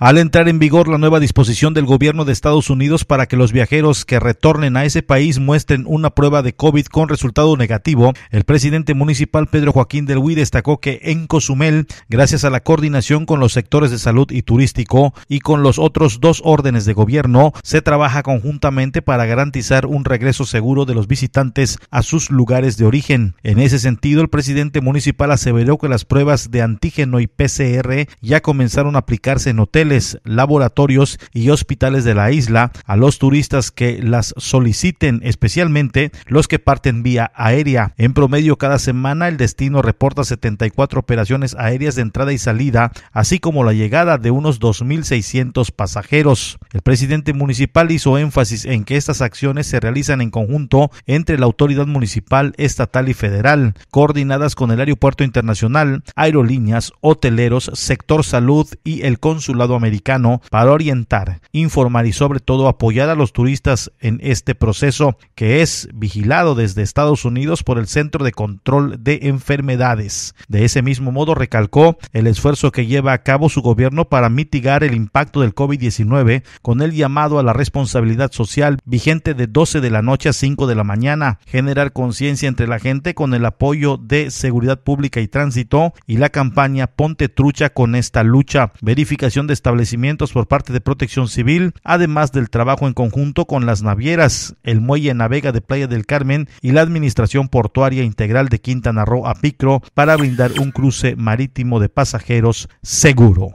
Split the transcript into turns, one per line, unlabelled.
al entrar en vigor la nueva disposición del gobierno de Estados Unidos para que los viajeros que retornen a ese país muestren una prueba de COVID con resultado negativo, el presidente municipal Pedro Joaquín del Huy destacó que en Cozumel, gracias a la coordinación con los sectores de salud y turístico y con los otros dos órdenes de gobierno, se trabaja conjuntamente para garantizar un regreso seguro de los visitantes a sus lugares de origen. En ese sentido, el presidente municipal aseveró que las pruebas de antígeno y PCR ya comenzaron a aplicarse en hoteles laboratorios y hospitales de la isla a los turistas que las soliciten, especialmente los que parten vía aérea. En promedio cada semana el destino reporta 74 operaciones aéreas de entrada y salida, así como la llegada de unos 2.600 pasajeros. El presidente municipal hizo énfasis en que estas acciones se realizan en conjunto entre la autoridad municipal, estatal y federal, coordinadas con el Aeropuerto Internacional, aerolíneas, hoteleros, sector salud y el Consulado americano para orientar, informar y sobre todo apoyar a los turistas en este proceso que es vigilado desde Estados Unidos por el Centro de Control de Enfermedades. De ese mismo modo recalcó el esfuerzo que lleva a cabo su gobierno para mitigar el impacto del COVID-19 con el llamado a la responsabilidad social vigente de 12 de la noche a 5 de la mañana, generar conciencia entre la gente con el apoyo de seguridad pública y tránsito y la campaña Ponte Trucha con esta lucha, verificación de esta establecimientos por parte de Protección Civil, además del trabajo en conjunto con las navieras, el muelle Navega de Playa del Carmen y la Administración Portuaria Integral de Quintana Roo a Picro para brindar un cruce marítimo de pasajeros seguro.